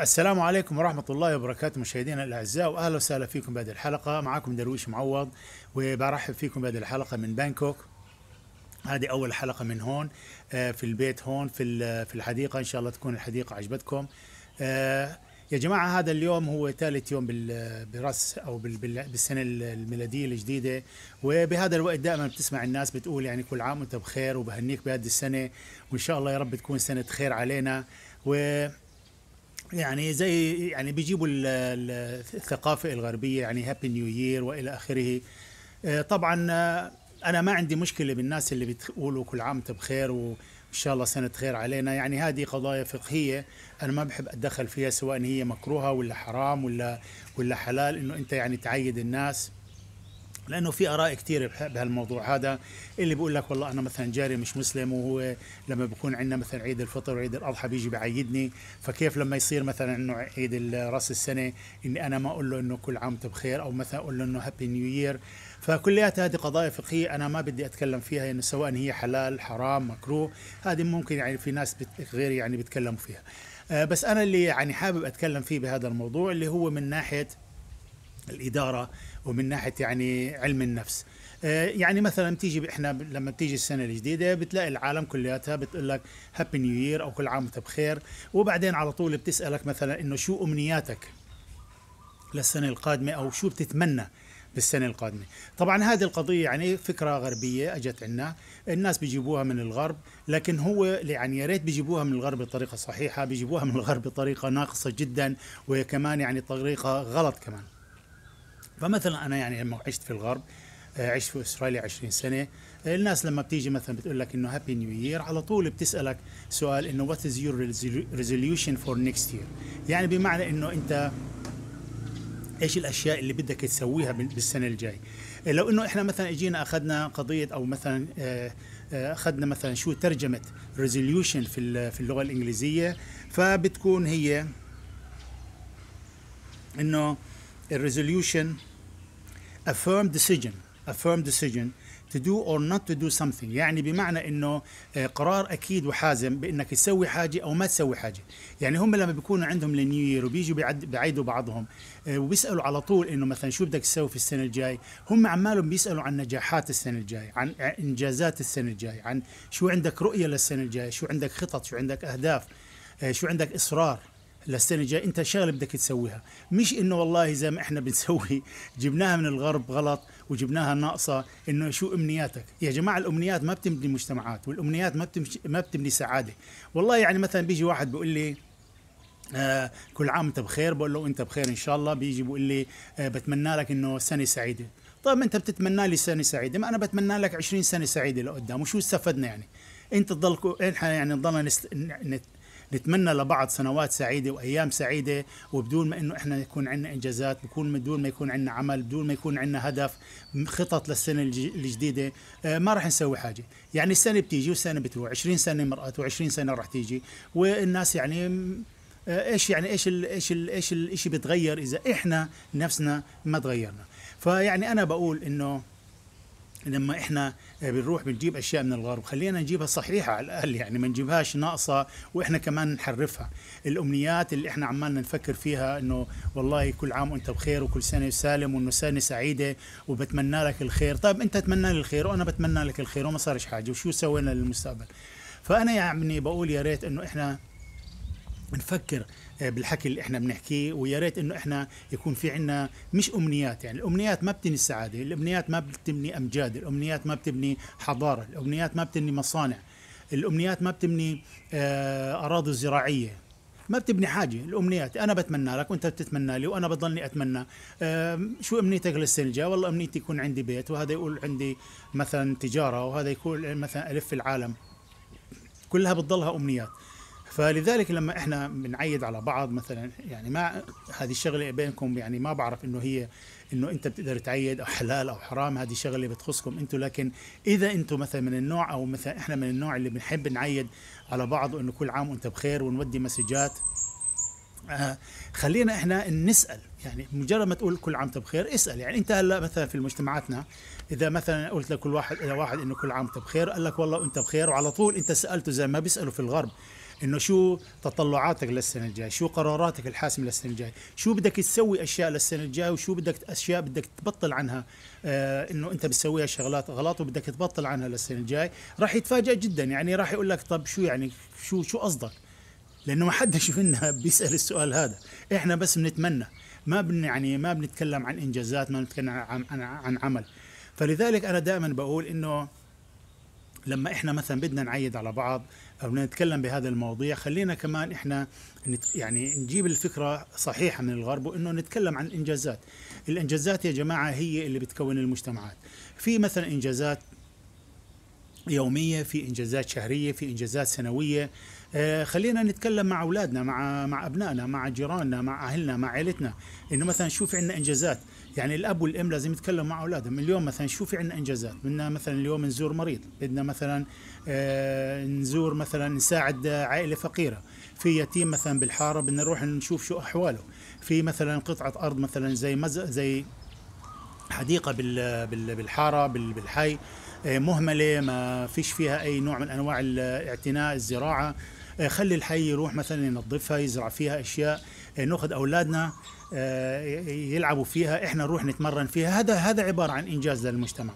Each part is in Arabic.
السلام عليكم ورحمة الله وبركاته مشاهدينا الأعزاء وأهلا وسهلا فيكم بهذه الحلقة معكم درويش معوض وبرحب فيكم بهذه الحلقة من بانكوك هذه أول حلقة من هون آه، في البيت هون في في الحديقة إن شاء الله تكون الحديقة عجبتكم آه، يا جماعة هذا اليوم هو ثالث يوم برأس أو بالسنة الميلادية الجديدة وبهذا الوقت دائما بتسمع الناس بتقول يعني كل عام وأنت بخير وبهنيك بهذه السنة وإن شاء الله يا رب تكون سنة خير علينا و يعني زي يعني بيجيبوا الثقافه الغربيه يعني هابي نيو يير والى اخره آه، طبعا آه، انا ما عندي مشكله بالناس اللي بتقولوا كل عام بخير وان شاء الله سنه خير علينا يعني هذه قضايا فقهيه انا ما بحب اتدخل فيها سواء هي مكروهه ولا حرام ولا ولا حلال انه انت يعني تعيد الناس لانه في اراء كثير بهالموضوع هذا اللي بيقول لك والله انا مثلا جاري مش مسلم وهو لما بكون عندنا مثلا عيد الفطر وعيد الاضحى بيجي بعيدني فكيف لما يصير مثلا انه عيد راس السنه اني انا ما اقول له انه كل عام بخير او مثلا اقول له انه هابي نيو يير فكليات هذه قضايا فقهيه انا ما بدي اتكلم فيها يعني سواء هي حلال حرام مكروه هذه ممكن يعني في ناس غيري يعني بيتكلموا فيها آه، بس انا اللي يعني حابب اتكلم فيه بهذا الموضوع اللي هو من ناحيه الاداره ومن ناحيه يعني علم النفس آه، يعني مثلا تيجي احنا لما بتيجي السنه الجديده بتلاقي العالم كلياتها بتقول لك هابي نيو يير او كل عام وانت بخير وبعدين على طول بتسالك مثلا انه شو امنياتك للسنه القادمه او شو بتتمنى بالسنه القادمه طبعا هذه القضيه يعني فكره غربيه اجت عنا الناس بيجيبوها من الغرب لكن هو يعني يا ريت بيجيبوها من الغرب بطريقه صحيحه بيجيبوها من الغرب بطريقه ناقصه جدا وهي كمان يعني طريقه غلط كمان فمثلا انا يعني لما عشت في الغرب آه، عشت في استراليا 20 سنه آه، الناس لما بتيجي مثلا بتقول لك انه هابي نيو يير على طول بتسالك سؤال انه وات از يور ريزوليوشن فور نيكست يير يعني بمعنى انه انت ايش الاشياء اللي بدك تسويها بالسنه الجاي لو انه احنا مثلا اجينا اخذنا قضيه او مثلا آه، اخذنا مثلا شو ترجمه ريزوليوشن في في اللغه الانجليزيه فبتكون هي انه a resolution, a firm decision, a firm decision to do or not to do something يعني بمعنى انه آه، قرار اكيد وحازم بانك تسوي حاجه او ما تسوي حاجه يعني هم لما بيكونوا عندهم النيو يير وبيجوا بعيدوا بعضهم آه، وبيسالوا على طول انه مثلا شو بدك تسوي في السنه الجاي هم عمالهم بيسالوا عن نجاحات السنه الجاي عن انجازات السنه الجاي عن شو عندك رؤيه للسنه الجاي شو عندك خطط شو عندك اهداف آه، شو عندك اصرار للسنة الجاية أنت شغلة بدك تسويها مش إنه والله زي ما إحنا بنسوي جبناها من الغرب غلط وجبناها ناقصة إنه شو أمنياتك يا جماعة الأمنيات ما بتبني مجتمعات والأمنيات ما بتمش... ما بتبني سعادة والله يعني مثلا بيجي واحد بيقول لي آه كل عام انت بخير بقول له انت بخير ان شاء الله بيجي بيقول لي آه بتمنى لك انه سنه سعيده طيب انت بتتمنى لي سنه سعيده ما انا بتمنى لك 20 سنه سعيده لقدام وشو استفدنا يعني انت تضل احنا يعني نضلنا نس... بتمنى لبعض سنوات سعيده وايام سعيده وبدون ما انه احنا يكون عندنا انجازات بكون بدون ما يكون عندنا عمل بدون ما يكون عندنا هدف خطط للسنه الجديده آه، ما راح نسوي حاجه يعني السنه بتيجي والسنه بتروح 20 سنه مرقت و20 سنه راح تيجي والناس يعني آه، ايش يعني ايش الـ ايش الـ ايش الشيء بتغير اذا احنا نفسنا ما تغيرنا فيعني انا بقول انه لما احنا آه، بنروح بنجيب اشياء من الغرب خلينا نجيبها صحيحه على الاقل يعني ما نجيبهاش ناقصه واحنا كمان نحرفها الامنيات اللي احنا عمالنا نفكر فيها انه والله كل عام وانت بخير وكل سنه سالم وانه سنه سعيده وبتمنى لك الخير طيب انت تتمنى لي الخير وانا بتمنى لك الخير وما صارش حاجه وشو سوينا للمستقبل فانا يعني بقول يا ريت انه احنا نفكر آه، بالحكي اللي احنا بنحكيه ويا ريت انه احنا يكون في عنا مش امنيات يعني الامنيات ما بتبني السعاده الامنيات ما بتبني امجاد الامنيات ما بتبني حضاره الامنيات ما بتبني مصانع الامنيات ما بتبني آه، اراضي زراعيه ما بتبني حاجه الامنيات انا بتمنى لك وانت بتتمنى لي وانا بضلني اتمنى شو امنيتك للسنه الجايه والله امنيتي يكون عندي بيت وهذا يقول عندي مثلا تجاره وهذا يقول مثلا الف العالم كلها بتضلها امنيات فلذلك لما احنا بنعيد على بعض مثلا يعني ما هذه الشغله بينكم يعني ما بعرف انه هي انه انت بتقدر تعيد او حلال او حرام هذه شغله بتخصكم انتم لكن اذا انتم مثلا من النوع او مثلا احنا من النوع اللي بنحب نعيد على بعض وانه كل عام وانت بخير ونودي مسجات آه خلينا احنا نسال يعني مجرد ما تقول كل عام انت بخير اسال يعني انت هلا مثلا في مجتمعاتنا اذا مثلا قلت لكل واحد الى واحد انه كل عام انت بخير قال لك والله انت بخير وعلى طول انت سالته زي ما بيسالوا في الغرب انه شو تطلعاتك للسنه الجايه شو قراراتك الحاسمه للسنه الجايه شو بدك تسوي اشياء للسنه الجايه وشو بدك اشياء بدك تبطل عنها آه انه انت بتسويها شغلات غلط وبدك تبطل عنها للسنه الجايه راح يتفاجئ جدا يعني راح يقول لك طب شو يعني شو شو قصدك لانه ما حدش منا بيسال السؤال هذا احنا بس بنتمنى ما بن يعني ما بنتكلم عن انجازات ما بنتكلم عن, عن, عن عمل فلذلك انا دائما بقول انه لما احنا مثلا بدنا نعيد على بعض أو نتكلم بهذا المواضيع خلينا كمان إحنا يعني نجيب الفكرة صحيحة من الغرب وإنه نتكلم عن الإنجازات الإنجازات يا جماعة هي اللي بتكون المجتمعات في مثلا إنجازات يومية في إنجازات شهرية في إنجازات سنوية آه خلينا نتكلم مع أولادنا مع مع أبنائنا مع جيراننا مع أهلنا مع عائلتنا إنه مثلا شوف عندنا إنجازات يعني الاب والام لازم يتكلموا مع اولادهم اليوم مثلا شو في عندنا انجازات بدنا مثلا اليوم نزور مريض بدنا مثلا آه، نزور مثلا نساعد عائله فقيره في يتيم مثلا بالحاره بدنا نروح نشوف شو احواله في مثلا قطعه ارض مثلا زي مز... زي حديقه بال... بال... بالحاره بال... بالحي آه، مهمله ما فيش فيها اي نوع من انواع الاعتناء الزراعه آه، خلي الحي يروح مثلا ينظفها يزرع فيها اشياء آه، ناخذ اولادنا آه، يلعبوا فيها احنا نروح نتمرن فيها هذا هذا عباره عن انجاز للمجتمع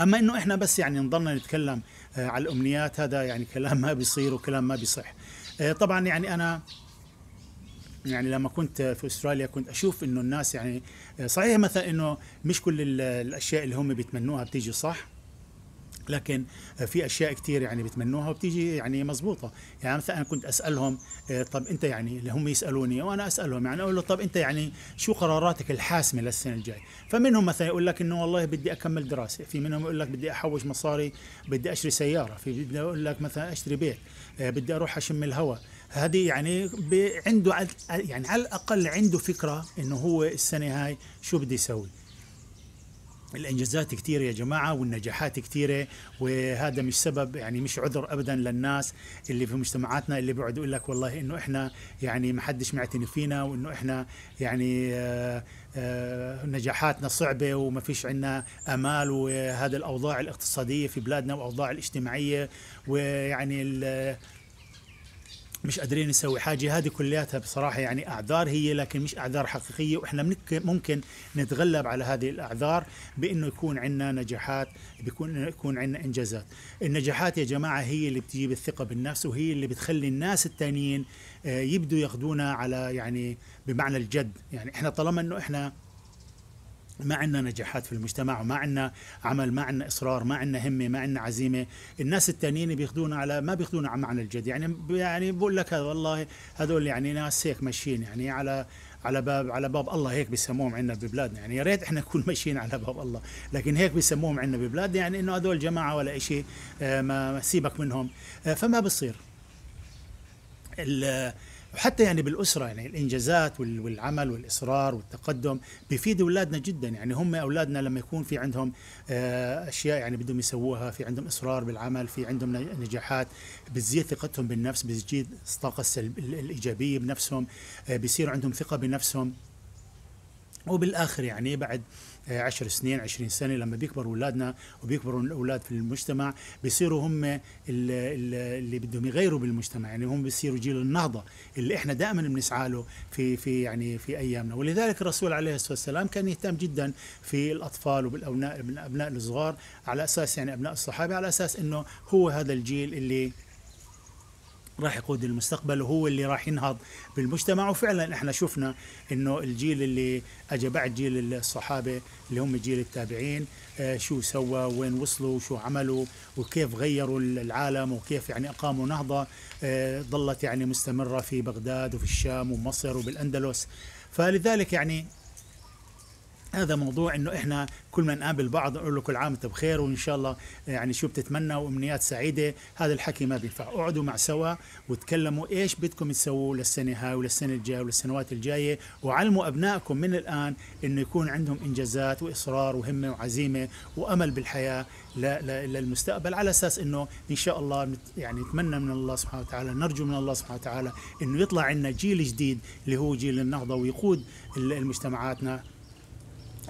اما انه احنا بس يعني نضلنا نتكلم آه، على الامنيات هذا يعني كلام ما بيصير وكلام ما بيصح طبعا يعني انا يعني لما كنت في استراليا كنت اشوف انه الناس يعني صحيح مثلا انه مش كل الاشياء اللي هم بيتمنوها بتيجي صح لكن في اشياء كثير يعني بتمنوها وبتيجي يعني مزبوطه يعني مثلا انا كنت اسالهم آه، طب انت يعني اللي هم يسالوني وانا اسالهم يعني اقول له طب انت يعني شو قراراتك الحاسمه للسنه الجاي فمنهم مثلا يقول لك انه والله بدي اكمل دراسه في منهم يقول لك بدي احوش مصاري بدي اشتري سياره في بدي اقول لك مثلا اشتري بيت آه، بدي اروح اشم الهواء هذه يعني عنده يعني على الاقل عنده فكره انه هو السنه هاي شو بده يسوي الانجازات كثيره يا جماعه والنجاحات كثيره وهذا مش سبب يعني مش عذر ابدا للناس اللي في مجتمعاتنا اللي بيقعدوا يقول لك والله انه احنا يعني ما حدش معتني فينا وانه احنا يعني آه، آه، نجاحاتنا صعبه وما فيش عندنا امال وهذا الاوضاع الاقتصاديه في بلادنا والاوضاع الاجتماعيه ويعني مش قادرين نسوي حاجة هذه كلياتها بصراحة يعني أعذار هي لكن مش أعذار حقيقية وإحنا ممكن نتغلب على هذه الأعذار بإنه يكون عندنا نجاحات بيكون يكون عندنا إنجازات النجاحات يا جماعة هي اللي بتجيب الثقة بالنفس وهي اللي بتخلي الناس التانيين آه، يبدوا ياخذونا على يعني بمعنى الجد يعني إحنا طالما إنه إحنا ما عندنا نجاحات في المجتمع وما عندنا عمل ما عندنا اصرار ما عندنا همه ما عندنا عزيمه الناس الثانيين بياخذونا على ما بياخذونا على معنى الجد يعني يعني بقول لك والله هذول يعني ناس هيك ماشيين يعني على على باب على باب الله هيك بسموهم عندنا ببلادنا يعني يا ريت احنا نكون ماشيين على باب الله لكن هيك بسموهم عندنا ببلادنا يعني انه هذول جماعه ولا شيء آه، ما سيبك منهم آه، فما بصير وحتى يعني بالاسره يعني الانجازات والعمل والاصرار والتقدم بيفيد اولادنا جدا يعني هم اولادنا لما يكون في عندهم آه، اشياء يعني بدهم يسووها في عندهم اصرار بالعمل في عندهم نجاحات بتزيد ثقتهم بالنفس بتزيد الطاقه الايجابيه بنفسهم آه، بيصير عندهم ثقه بنفسهم وبالاخر يعني بعد آه، عشر سنين عشرين سنة لما بيكبروا أولادنا وبيكبروا الأولاد في المجتمع بيصيروا هم اللي بدهم يغيروا بالمجتمع يعني هم بيصيروا جيل النهضة اللي إحنا دائما بنسعى له في في يعني في أيامنا ولذلك الرسول عليه الصلاة والسلام كان يهتم جدا في الأطفال وبالأبناء الصغار على أساس يعني أبناء الصحابة على أساس إنه هو هذا الجيل اللي راح يقود المستقبل وهو اللي راح ينهض بالمجتمع وفعلا احنا شفنا انه الجيل اللي اجى بعد جيل الصحابه اللي هم جيل التابعين آه شو سوى وين وصلوا وشو عملوا وكيف غيروا العالم وكيف يعني اقاموا نهضه آه ظلت يعني مستمره في بغداد وفي الشام ومصر وبالاندلس فلذلك يعني هذا موضوع انه احنا كل ما نقابل بعض نقول له كل عام انت بخير وان شاء الله آه، يعني شو بتتمنى وامنيات سعيده هذا الحكي ما بينفع اقعدوا مع سوا وتكلموا ايش بدكم تسووا للسنه هاي وللسنه الجايه وللسنوات الجايه وعلموا ابنائكم من الان انه يكون عندهم انجازات واصرار وهمه وعزيمه وامل بالحياه للمستقبل على اساس انه ان شاء الله يعني نتمنى من الله سبحانه وتعالى نرجو من الله سبحانه وتعالى انه يطلع عندنا جيل جديد اللي هو جيل النهضه ويقود مجتمعاتنا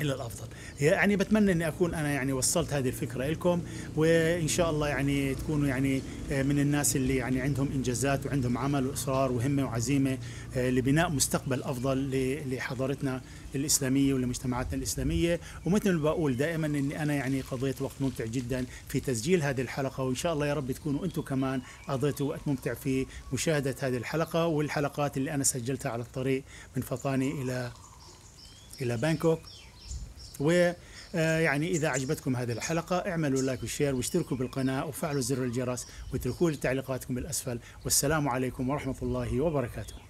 الى الافضل يعني بتمنى اني اكون انا يعني وصلت هذه الفكره لكم وان شاء الله يعني تكونوا يعني آه، من الناس اللي يعني عندهم انجازات وعندهم عمل واصرار وهمه وعزيمه آه، لبناء مستقبل افضل لحضارتنا الاسلاميه ولمجتمعاتنا الاسلاميه ومثل ما بقول دائما اني انا يعني قضيت وقت ممتع جدا في تسجيل هذه الحلقه وان شاء الله يا رب تكونوا انتم كمان قضيتوا وقت ممتع في مشاهده هذه الحلقه والحلقات اللي انا سجلتها على الطريق من فطاني الى الى بانكوك و آه، يعني إذا عجبتكم هذه الحلقة اعملوا لايك وشير واشتركوا بالقناة وفعلوا زر الجرس واتركوا لي تعليقاتكم بالأسفل والسلام عليكم ورحمة الله وبركاته